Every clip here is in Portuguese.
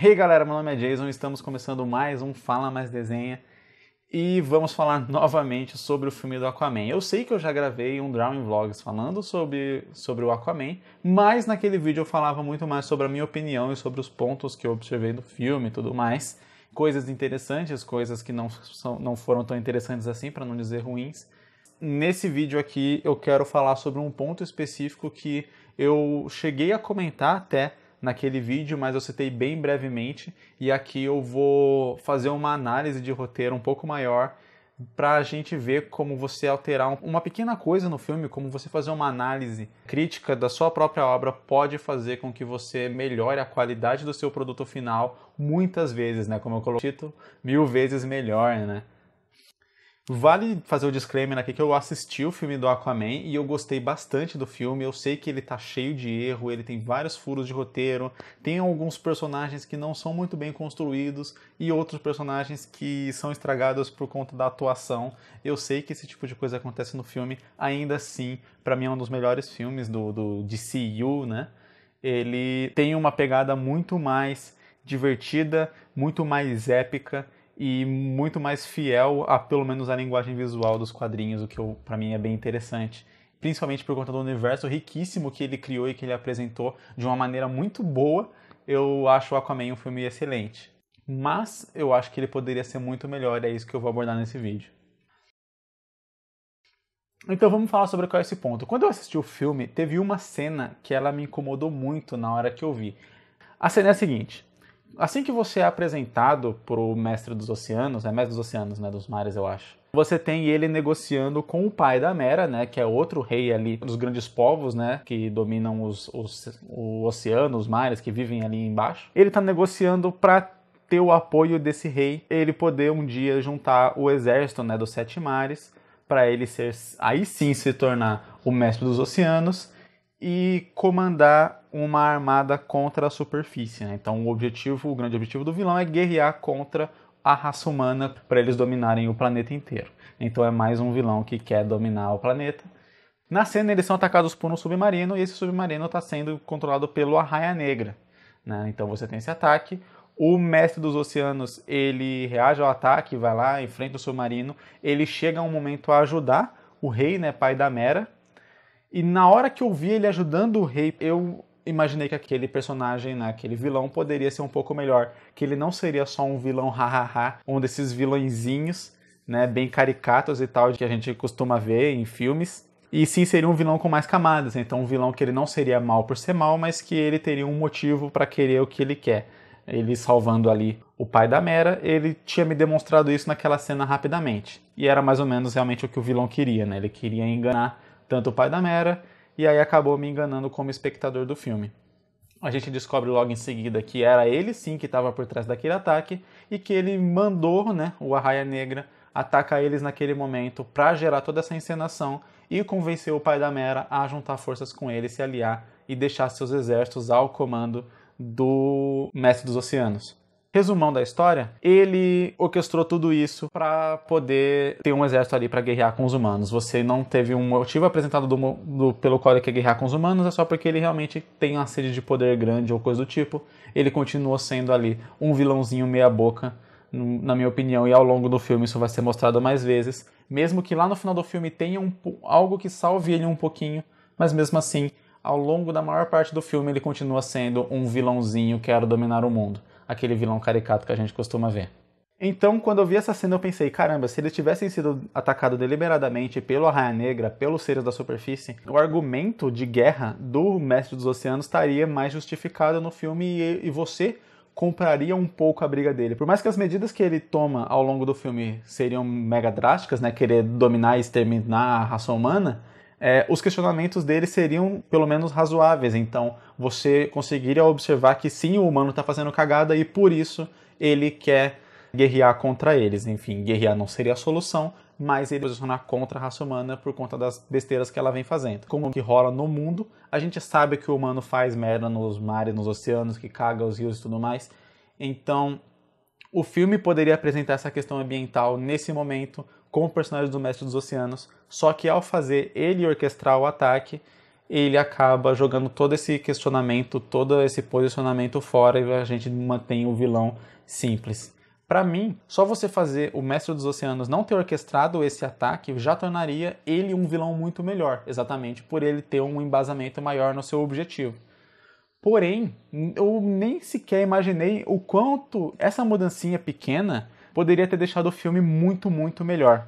Hey galera, meu nome é Jason, estamos começando mais um Fala Mais Desenha e vamos falar novamente sobre o filme do Aquaman. Eu sei que eu já gravei um drawing Vlogs falando sobre, sobre o Aquaman, mas naquele vídeo eu falava muito mais sobre a minha opinião e sobre os pontos que eu observei no filme e tudo mais. Coisas interessantes, coisas que não, são, não foram tão interessantes assim, para não dizer ruins nesse vídeo aqui eu quero falar sobre um ponto específico que eu cheguei a comentar até naquele vídeo, mas eu citei bem brevemente e aqui eu vou fazer uma análise de roteiro um pouco maior para a gente ver como você alterar uma pequena coisa no filme, como você fazer uma análise crítica da sua própria obra pode fazer com que você melhore a qualidade do seu produto final muitas vezes, né? Como eu coloquei, mil vezes melhor, né? Vale fazer o disclaimer aqui que eu assisti o filme do Aquaman e eu gostei bastante do filme. Eu sei que ele tá cheio de erro, ele tem vários furos de roteiro, tem alguns personagens que não são muito bem construídos e outros personagens que são estragados por conta da atuação. Eu sei que esse tipo de coisa acontece no filme, ainda assim, para mim é um dos melhores filmes do, do DCU, né? Ele tem uma pegada muito mais divertida, muito mais épica e muito mais fiel a pelo menos a linguagem visual dos quadrinhos, o que para mim é bem interessante. Principalmente por conta do universo riquíssimo que ele criou e que ele apresentou de uma maneira muito boa, eu acho o Aquaman um filme excelente. Mas eu acho que ele poderia ser muito melhor, é isso que eu vou abordar nesse vídeo. Então vamos falar sobre qual é esse ponto. Quando eu assisti o filme, teve uma cena que ela me incomodou muito na hora que eu vi. A cena é a seguinte: Assim que você é apresentado pro mestre dos oceanos, é mestre dos oceanos, né, dos mares, eu acho. Você tem ele negociando com o pai da Mera, né, que é outro rei ali dos grandes povos, né, que dominam os, os o oceano, os mares, que vivem ali embaixo. Ele tá negociando para ter o apoio desse rei, ele poder um dia juntar o exército, né, dos sete mares, para ele ser aí sim se tornar o mestre dos oceanos e comandar uma armada contra a superfície. Né? Então, o objetivo, o grande objetivo do vilão é guerrear contra a raça humana para eles dominarem o planeta inteiro. Então, é mais um vilão que quer dominar o planeta. Na cena, eles são atacados por um submarino e esse submarino está sendo controlado pelo Arraia Negra. Né? Então, você tem esse ataque. O mestre dos oceanos ele reage ao ataque, vai lá, enfrenta o submarino. Ele chega a um momento a ajudar o rei, né, pai da Mera, e na hora que eu vi ele ajudando o rei, eu imaginei que aquele personagem, né, aquele vilão, poderia ser um pouco melhor. Que ele não seria só um vilão hahaha, um desses vilõezinhos, né, bem caricatos e tal, que a gente costuma ver em filmes. E sim seria um vilão com mais camadas, né, então um vilão que ele não seria mal por ser mal, mas que ele teria um motivo para querer o que ele quer. Ele salvando ali o pai da Mera, ele tinha me demonstrado isso naquela cena rapidamente. E era mais ou menos realmente o que o vilão queria, né? Ele queria enganar tanto o pai da Mera, e aí acabou me enganando como espectador do filme. A gente descobre logo em seguida que era ele sim que estava por trás daquele ataque e que ele mandou né, o Arraia Negra atacar eles naquele momento para gerar toda essa encenação e convencer o pai da Mera a juntar forças com ele, se aliar e deixar seus exércitos ao comando do Mestre dos Oceanos. Resumão da história, ele orquestrou tudo isso para poder ter um exército ali para guerrear com os humanos. Você não teve um motivo apresentado do, do, pelo qual ele quer guerrear com os humanos, é só porque ele realmente tem uma sede de poder grande ou coisa do tipo. Ele continuou sendo ali um vilãozinho meia-boca, na minha opinião, e ao longo do filme isso vai ser mostrado mais vezes. Mesmo que lá no final do filme tenha um, algo que salve ele um pouquinho, mas mesmo assim, ao longo da maior parte do filme, ele continua sendo um vilãozinho que quer dominar o mundo aquele vilão caricato que a gente costuma ver. Então, quando eu vi essa cena, eu pensei: caramba, se eles tivessem sido atacados deliberadamente pelo Arraia Negra, pelos seres da superfície, o argumento de guerra do Mestre dos Oceanos estaria mais justificado no filme e, você compraria um pouco a briga dele. Por mais que as medidas que ele toma ao longo do filme seriam mega drásticas, né? Querer dominar e exterminar a raça humana, é, os questionamentos dele seriam pelo menos razoáveis. Então, você conseguiria observar que sim, o humano está fazendo cagada e por isso ele quer guerrear contra eles. Enfim, guerrear não seria a solução, mas ele posicionar contra a raça humana por conta das besteiras que ela vem fazendo. Como que rola no mundo, a gente sabe que o humano faz merda nos mares, nos oceanos, que caga os rios e tudo mais. Então, o filme poderia apresentar essa questão ambiental nesse momento com o personagem do Mestre dos Oceanos, só que ao fazer ele orquestrar o ataque, ele acaba jogando todo esse questionamento, todo esse posicionamento fora e a gente mantém o vilão simples. Para mim, só você fazer o Mestre dos Oceanos não ter orquestrado esse ataque já tornaria ele um vilão muito melhor, exatamente por ele ter um embasamento maior no seu objetivo. Porém, eu nem sequer imaginei o quanto essa mudancinha pequena poderia ter deixado o filme muito, muito melhor.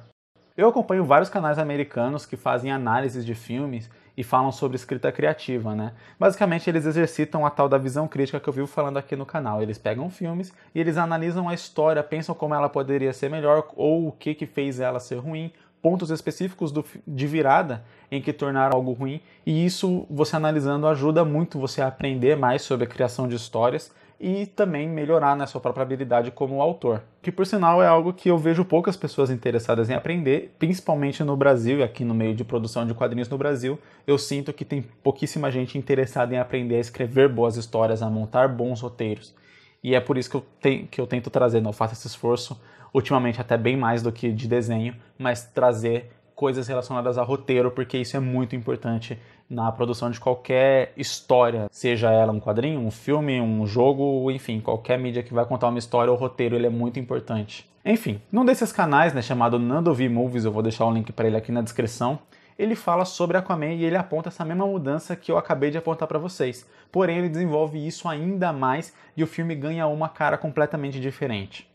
Eu acompanho vários canais americanos que fazem análises de filmes e falam sobre escrita criativa, né? Basicamente, eles exercitam a tal da visão crítica que eu vivo falando aqui no canal. Eles pegam filmes e eles analisam a história, pensam como ela poderia ser melhor ou o que, que fez ela ser ruim, pontos específicos do, de virada em que tornaram algo ruim, e isso você analisando ajuda muito você a aprender mais sobre a criação de histórias e também melhorar na né, sua própria habilidade como autor. Que por sinal é algo que eu vejo poucas pessoas interessadas em aprender, principalmente no Brasil e aqui no meio de produção de quadrinhos no Brasil, eu sinto que tem pouquíssima gente interessada em aprender a escrever boas histórias, a montar bons roteiros. E é por isso que eu, te, que eu tento trazer, não né, faço esse esforço, ultimamente até bem mais do que de desenho, mas trazer coisas relacionadas a roteiro, porque isso é muito importante na produção de qualquer história, seja ela um quadrinho, um filme, um jogo, enfim, qualquer mídia que vai contar uma história ou roteiro, ele é muito importante. Enfim, num desses canais, né, chamado Nandovi Movies, eu vou deixar o um link para ele aqui na descrição, ele fala sobre Aquaman e ele aponta essa mesma mudança que eu acabei de apontar para vocês. Porém, ele desenvolve isso ainda mais e o filme ganha uma cara completamente diferente.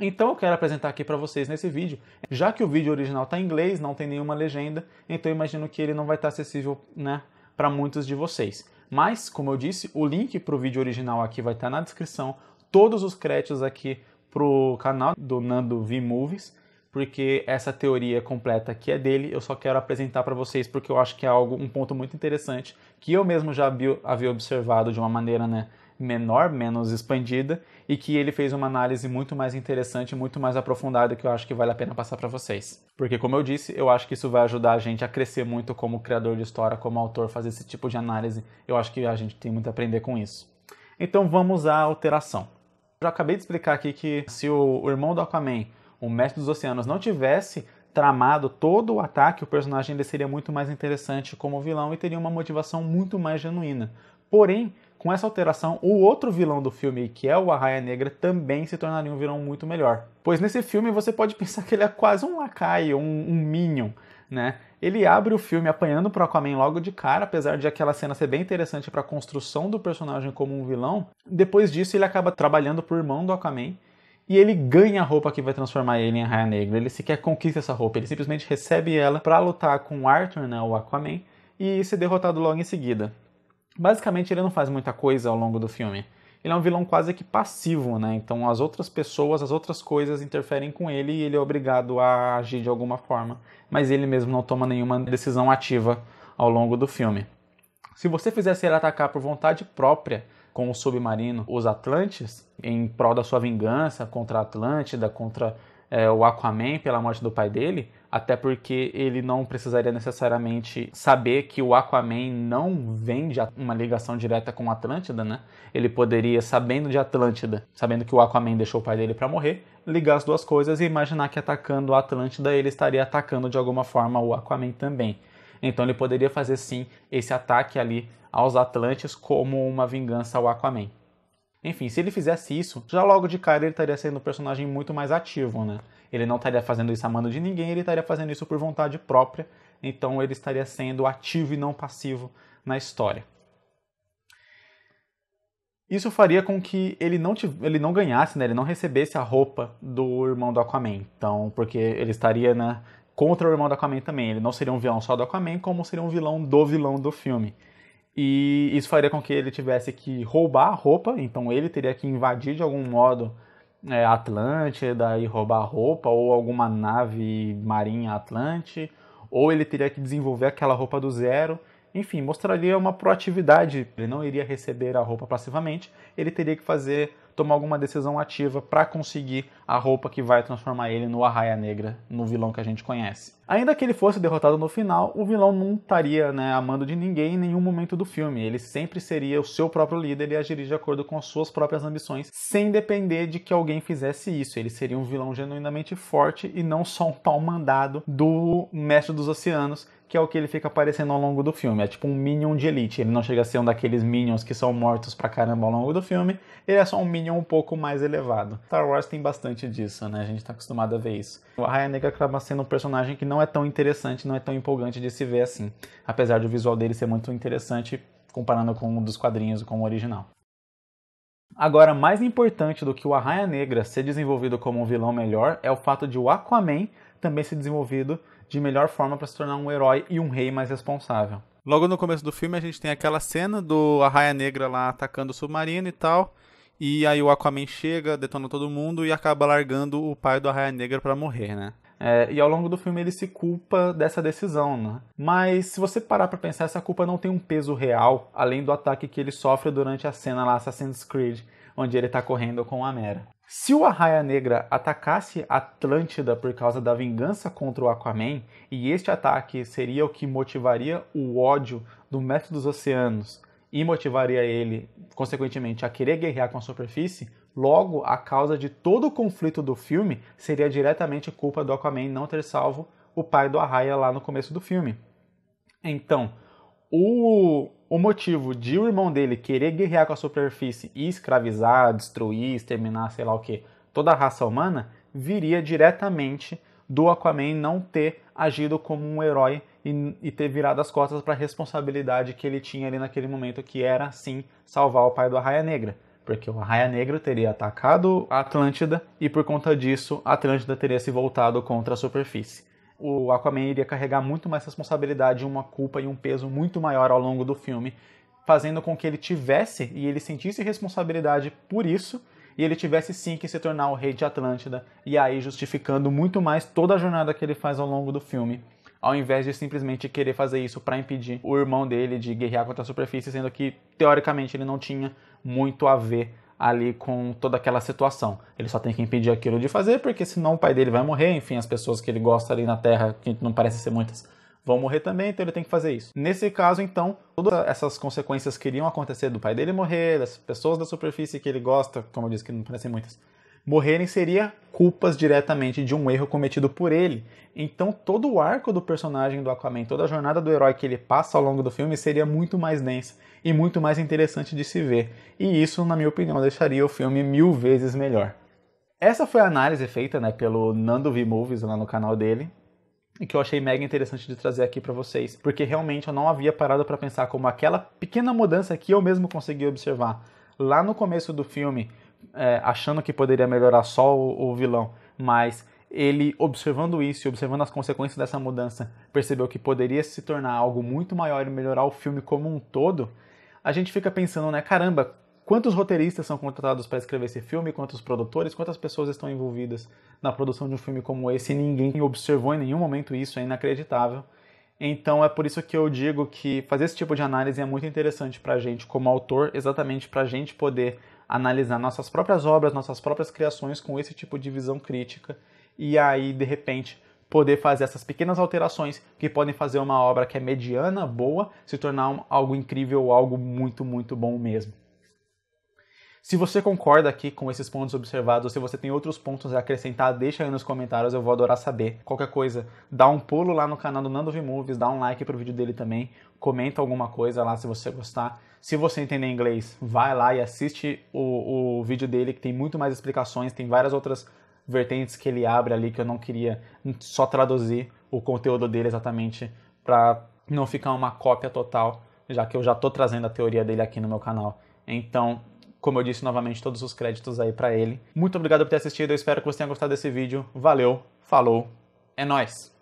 Então eu quero apresentar aqui para vocês nesse vídeo, já que o vídeo original está em inglês, não tem nenhuma legenda, então imagino que ele não vai estar tá acessível né, para muitos de vocês. Mas, como eu disse, o link para o vídeo original aqui vai estar tá na descrição, todos os créditos aqui para o canal do Nando V Movies, porque essa teoria completa aqui é dele, eu só quero apresentar para vocês porque eu acho que é algo um ponto muito interessante que eu mesmo já havia observado de uma maneira né, menor, menos expandida, e que ele fez uma análise muito mais interessante, muito mais aprofundada, que eu acho que vale a pena passar para vocês. Porque, como eu disse, eu acho que isso vai ajudar a gente a crescer muito como criador de história, como autor, fazer esse tipo de análise. Eu acho que a gente tem muito a aprender com isso. Então vamos à alteração. Já acabei de explicar aqui que se o irmão do Aquaman, o mestre dos oceanos, não tivesse tramado todo o ataque, o personagem seria muito mais interessante como vilão e teria uma motivação muito mais genuína. Porém, com essa alteração, o outro vilão do filme, que é o Arraia Negra, também se tornaria um vilão muito melhor. Pois nesse filme você pode pensar que ele é quase um lacaio, um, um minion, né? Ele abre o filme apanhando pro Aquaman logo de cara, apesar de aquela cena ser bem interessante para a construção do personagem como um vilão. Depois disso, ele acaba trabalhando pro irmão do Aquaman, e ele ganha a roupa que vai transformar ele em Arraia Negra. Ele sequer conquista essa roupa, ele simplesmente recebe ela para lutar com Arthur, né, o Aquaman, e ser derrotado logo em seguida. Basicamente, ele não faz muita coisa ao longo do filme. Ele é um vilão quase que passivo, né? Então as outras pessoas, as outras coisas interferem com ele e ele é obrigado a agir de alguma forma. Mas ele mesmo não toma nenhuma decisão ativa ao longo do filme. Se você fizesse ele atacar por vontade própria com o submarino, os Atlantes, em prol da sua vingança contra a Atlântida, contra é, o Aquaman pela morte do pai dele, até porque ele não precisaria necessariamente saber que o Aquaman não vem de uma ligação direta com Atlântida, né? Ele poderia, sabendo de Atlântida, sabendo que o Aquaman deixou o pai dele para morrer, ligar as duas coisas e imaginar que atacando Atlântida ele estaria atacando de alguma forma o Aquaman também. Então ele poderia fazer sim esse ataque ali aos Atlantes como uma vingança ao Aquaman. Enfim, se ele fizesse isso, já logo de cara ele estaria sendo um personagem muito mais ativo, né? Ele não estaria fazendo isso a mando de ninguém, ele estaria fazendo isso por vontade própria, então ele estaria sendo ativo e não passivo na história. Isso faria com que ele não, ele não ganhasse, né? Ele não recebesse a roupa do irmão do Aquaman. Então, porque ele estaria, né? Contra o irmão do Aquaman também. Ele não seria um vilão só do Aquaman, como seria um vilão do vilão do filme e isso faria com que ele tivesse que roubar a roupa, então ele teria que invadir de algum modo é, Atlântida e roubar a roupa, ou alguma nave marinha Atlante, ou ele teria que desenvolver aquela roupa do zero. Enfim, mostraria uma proatividade. Ele não iria receber a roupa passivamente, ele teria que fazer tomar alguma decisão ativa para conseguir a roupa que vai transformar ele no Arraia Negra, no vilão que a gente conhece. Ainda que ele fosse derrotado no final, o vilão não estaria né, amando de ninguém em nenhum momento do filme. Ele sempre seria o seu próprio líder e agiria de acordo com as suas próprias ambições, sem depender de que alguém fizesse isso. Ele seria um vilão genuinamente forte e não só um pau mandado do mestre dos oceanos, que é o que ele fica aparecendo ao longo do filme. É tipo um Minion de Elite. Ele não chega a ser um daqueles Minions que são mortos pra caramba ao longo do filme. Ele é só um Minion um pouco mais elevado. Star Wars tem bastante disso, né? A gente tá acostumado a ver isso. A Raya Negra acaba sendo um personagem que não não é tão interessante, não é tão empolgante de se ver assim, apesar do visual dele ser muito interessante comparando com um dos quadrinhos, com o original. Agora, mais importante do que o Arraia Negra ser desenvolvido como um vilão melhor é o fato de o Aquaman também ser desenvolvido de melhor forma para se tornar um herói e um rei mais responsável. Logo no começo do filme a gente tem aquela cena do Arraia Negra lá atacando o submarino e tal, e aí o Aquaman chega, detona todo mundo e acaba largando o pai do Arraia Negra para morrer, né? É, e ao longo do filme ele se culpa dessa decisão, né? Mas se você parar para pensar, essa culpa não tem um peso real, além do ataque que ele sofre durante a cena lá Assassin's Creed, onde ele tá correndo com a Mera. Se o Arraia Negra atacasse Atlântida por causa da vingança contra o Aquaman, e este ataque seria o que motivaria o ódio do Mestre dos Oceanos e motivaria ele, consequentemente, a querer guerrear com a superfície, Logo, a causa de todo o conflito do filme seria diretamente culpa do Aquaman não ter salvo o pai do Arraia lá no começo do filme. Então, o, o motivo de o irmão dele querer guerrear com a superfície e escravizar, destruir, exterminar, sei lá o que, toda a raça humana, viria diretamente do Aquaman não ter agido como um herói e, e ter virado as costas para a responsabilidade que ele tinha ali naquele momento, que era sim salvar o pai do Arraia Negra porque o Arraia Negra teria atacado a Atlântida e por conta disso a Atlântida teria se voltado contra a superfície. O Aquaman iria carregar muito mais responsabilidade, uma culpa e um peso muito maior ao longo do filme, fazendo com que ele tivesse e ele sentisse responsabilidade por isso e ele tivesse sim que se tornar o rei de Atlântida, e aí justificando muito mais toda a jornada que ele faz ao longo do filme ao invés de simplesmente querer fazer isso para impedir o irmão dele de guerrear contra a superfície, sendo que teoricamente ele não tinha muito a ver ali com toda aquela situação. Ele só tem que impedir aquilo de fazer, porque senão o pai dele vai morrer, enfim, as pessoas que ele gosta ali na Terra, que não parecem ser muitas, vão morrer também, então ele tem que fazer isso. Nesse caso, então, todas essas consequências que iriam acontecer do pai dele morrer, das pessoas da superfície que ele gosta, como eu disse que não parecem muitas, morrerem seria culpas diretamente de um erro cometido por ele. Então todo o arco do personagem do Aquaman, toda a jornada do herói que ele passa ao longo do filme seria muito mais densa e muito mais interessante de se ver. E isso, na minha opinião, deixaria o filme mil vezes melhor. Essa foi a análise feita né, pelo Nando V Movies lá no canal dele e que eu achei mega interessante de trazer aqui para vocês, porque realmente eu não havia parado para pensar como aquela pequena mudança que eu mesmo consegui observar lá no começo do filme é, achando que poderia melhorar só o, o vilão, mas ele observando isso e observando as consequências dessa mudança, percebeu que poderia se tornar algo muito maior e melhorar o filme como um todo, a gente fica pensando, né, caramba, quantos roteiristas são contratados para escrever esse filme, quantos produtores, quantas pessoas estão envolvidas na produção de um filme como esse e ninguém observou em nenhum momento isso, é inacreditável. Então é por isso que eu digo que fazer esse tipo de análise é muito interessante para a gente como autor, exatamente para a gente poder analisar nossas próprias obras, nossas próprias criações com esse tipo de visão crítica e aí, de repente, poder fazer essas pequenas alterações que podem fazer uma obra que é mediana, boa, se tornar um, algo incrível, ou algo muito, muito bom mesmo. Se você concorda aqui com esses pontos observados, ou se você tem outros pontos a acrescentar, deixa aí nos comentários, eu vou adorar saber. Qualquer coisa, dá um pulo lá no canal do Nando Vimoves Movies, dá um like pro vídeo dele também, comenta alguma coisa lá se você gostar. Se você entender inglês, vai lá e assiste o, o vídeo dele, que tem muito mais explicações, tem várias outras vertentes que ele abre ali que eu não queria só traduzir o conteúdo dele exatamente para não ficar uma cópia total, já que eu já estou trazendo a teoria dele aqui no meu canal. Então, como eu disse novamente, todos os créditos aí para ele. Muito obrigado por ter assistido, eu espero que você tenha gostado desse vídeo. Valeu, falou, é nós.